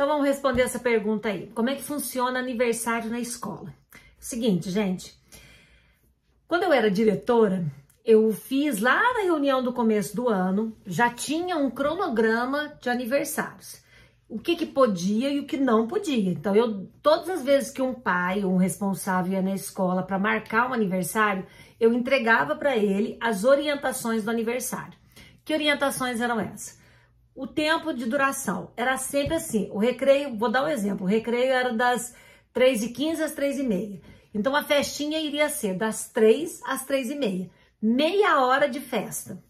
Então vamos responder essa pergunta aí. Como é que funciona aniversário na escola? Seguinte, gente. Quando eu era diretora, eu fiz lá na reunião do começo do ano, já tinha um cronograma de aniversários. O que, que podia e o que não podia. Então, eu todas as vezes que um pai ou um responsável ia na escola para marcar um aniversário, eu entregava para ele as orientações do aniversário. Que orientações eram essas? o tempo de duração era sempre assim. O recreio, vou dar um exemplo, o recreio era das 3h15 às 3h30. Então a festinha iria ser das 3 às 3h30. Meia hora de festa.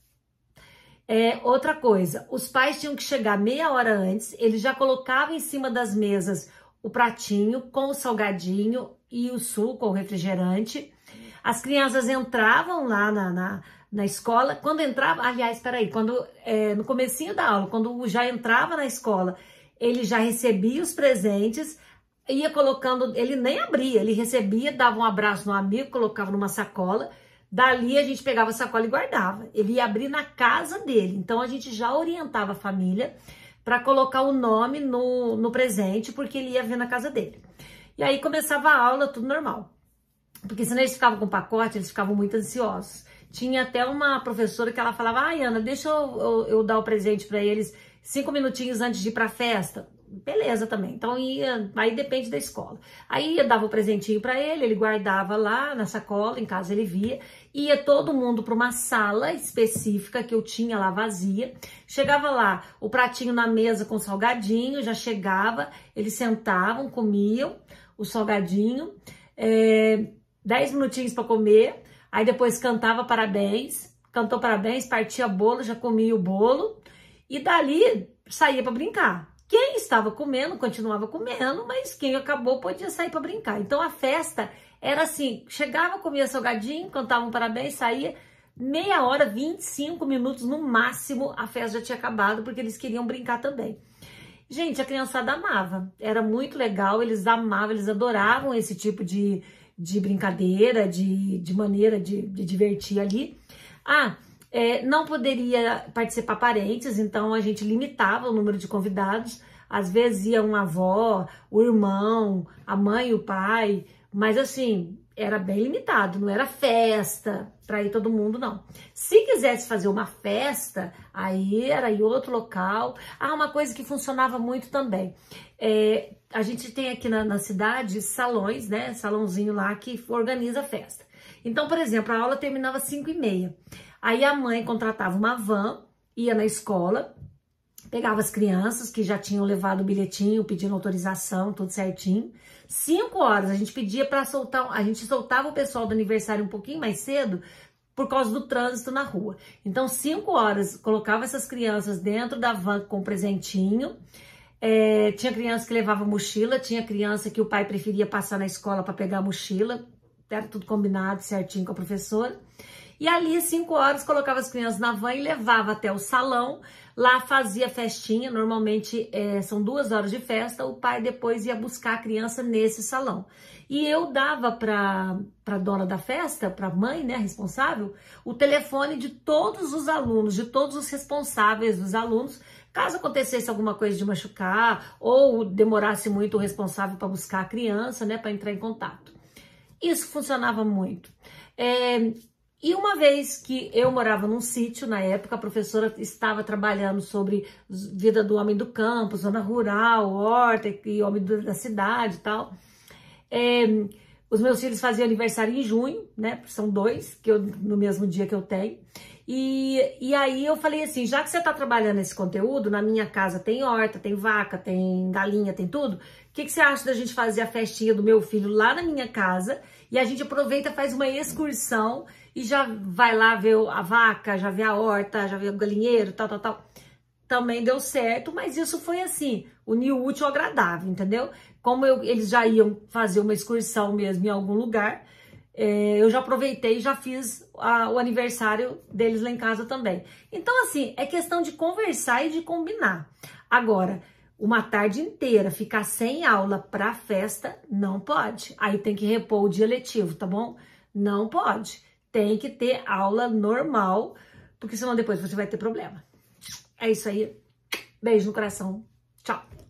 É, outra coisa, os pais tinham que chegar meia hora antes, eles já colocavam em cima das mesas o pratinho com o salgadinho e o suco ou refrigerante. As crianças entravam lá na, na na escola, quando entrava, aliás, espera aí, quando é, no comecinho da aula, quando já entrava na escola, ele já recebia os presentes, ia colocando, ele nem abria, ele recebia, dava um abraço no amigo, colocava numa sacola, dali a gente pegava a sacola e guardava. Ele ia abrir na casa dele. Então a gente já orientava a família para colocar o nome no, no presente, porque ele ia ver na casa dele. E aí começava a aula, tudo normal. Porque senão eles ficavam com pacote, eles ficavam muito ansiosos. Tinha até uma professora que ela falava: ai, Ana, deixa eu, eu, eu dar o presente para eles cinco minutinhos antes de ir a festa. Beleza também. Então ia, aí depende da escola. Aí eu dava o presentinho para ele, ele guardava lá na sacola, em casa ele via, ia todo mundo para uma sala específica que eu tinha lá vazia. Chegava lá, o pratinho na mesa com salgadinho, já chegava, eles sentavam, comiam o salgadinho, é, dez minutinhos para comer. Aí depois cantava parabéns, cantou parabéns, partia bolo, já comia o bolo. E dali saía para brincar. Quem estava comendo continuava comendo, mas quem acabou podia sair para brincar. Então a festa era assim: chegava, comia salgadinho, cantava um parabéns, saía. Meia hora, 25 minutos no máximo, a festa já tinha acabado, porque eles queriam brincar também. Gente, a criançada amava, era muito legal, eles amavam, eles adoravam esse tipo de, de brincadeira, de, de maneira de, de divertir ali. Ah, é, não poderia participar parentes, então a gente limitava o número de convidados. Às vezes ia uma avó, o irmão, a mãe, o pai, mas assim, era bem limitado, não era festa para ir todo mundo, não. Se quisesse fazer uma festa, aí era em outro local. Ah, uma coisa que funcionava muito também. É, a gente tem aqui na, na cidade salões, né? Salãozinho lá que organiza festa. Então, por exemplo, a aula terminava às 5 e meia. Aí a mãe contratava uma van, ia na escola, Pegava as crianças que já tinham levado o bilhetinho, pedindo autorização, tudo certinho. Cinco horas a gente pedia para soltar, a gente soltava o pessoal do aniversário um pouquinho mais cedo por causa do trânsito na rua. Então, cinco horas colocava essas crianças dentro da van com presentinho. É, tinha criança que levava mochila, tinha criança que o pai preferia passar na escola para pegar a mochila. Era tudo combinado certinho com a professora. E ali, cinco horas, colocava as crianças na van e levava até o salão. Lá fazia festinha, normalmente é, são duas horas de festa. O pai depois ia buscar a criança nesse salão. E eu dava para a dona da festa, para a mãe, né, responsável, o telefone de todos os alunos, de todos os responsáveis dos alunos, Caso acontecesse alguma coisa de machucar ou demorasse muito o responsável para buscar a criança, né, para entrar em contato. Isso funcionava muito. É, e uma vez que eu morava num sítio, na época, a professora estava trabalhando sobre vida do homem do campo, zona rural, horta e homem da cidade e tal. É, os meus filhos faziam aniversário em junho, né? São dois, que eu, no mesmo dia que eu tenho. E, e aí eu falei assim: já que você tá trabalhando esse conteúdo, na minha casa tem horta, tem vaca, tem galinha, tem tudo. O que, que você acha da gente fazer a festinha do meu filho lá na minha casa? E a gente aproveita, faz uma excursão e já vai lá ver a vaca, já vê a horta, já vê o galinheiro, tal, tal, tal também deu certo, mas isso foi assim, o útil agradável, entendeu? Como eu, eles já iam fazer uma excursão mesmo em algum lugar, é, eu já aproveitei e já fiz a, o aniversário deles lá em casa também. Então, assim, é questão de conversar e de combinar. Agora, uma tarde inteira ficar sem aula para festa, não pode. Aí tem que repor o dia letivo, tá bom? Não pode. Tem que ter aula normal, porque senão depois você vai ter problema. É isso aí. Beijo no coração. Tchau.